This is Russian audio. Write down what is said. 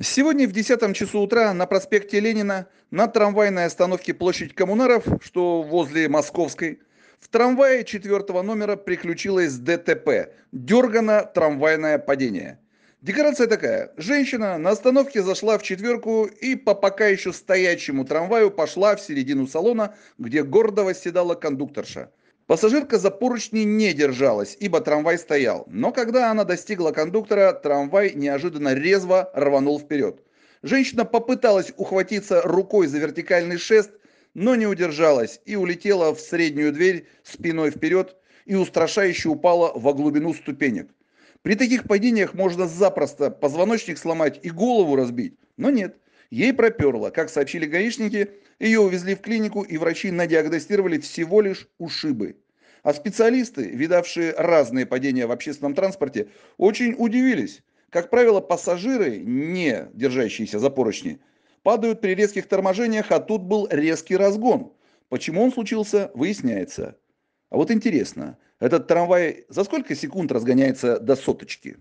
Сегодня в 10 часу утра на проспекте Ленина на трамвайной остановке площадь Коммунаров, что возле Московской, в трамвае четвертого номера приключилось ДТП, дергано трамвайное падение. Декорация такая. Женщина на остановке зашла в четверку и по пока еще стоячему трамваю пошла в середину салона, где гордо восседала кондукторша – Пассажирка за поручни не держалась, ибо трамвай стоял. Но когда она достигла кондуктора, трамвай неожиданно резво рванул вперед. Женщина попыталась ухватиться рукой за вертикальный шест, но не удержалась и улетела в среднюю дверь спиной вперед и устрашающе упала во глубину ступенек. При таких падениях можно запросто позвоночник сломать и голову разбить, но нет – Ей проперло. Как сообщили гаишники, ее увезли в клинику, и врачи надиагностировали всего лишь ушибы. А специалисты, видавшие разные падения в общественном транспорте, очень удивились. Как правило, пассажиры, не держащиеся за поручни, падают при резких торможениях, а тут был резкий разгон. Почему он случился, выясняется. А вот интересно, этот трамвай за сколько секунд разгоняется до соточки?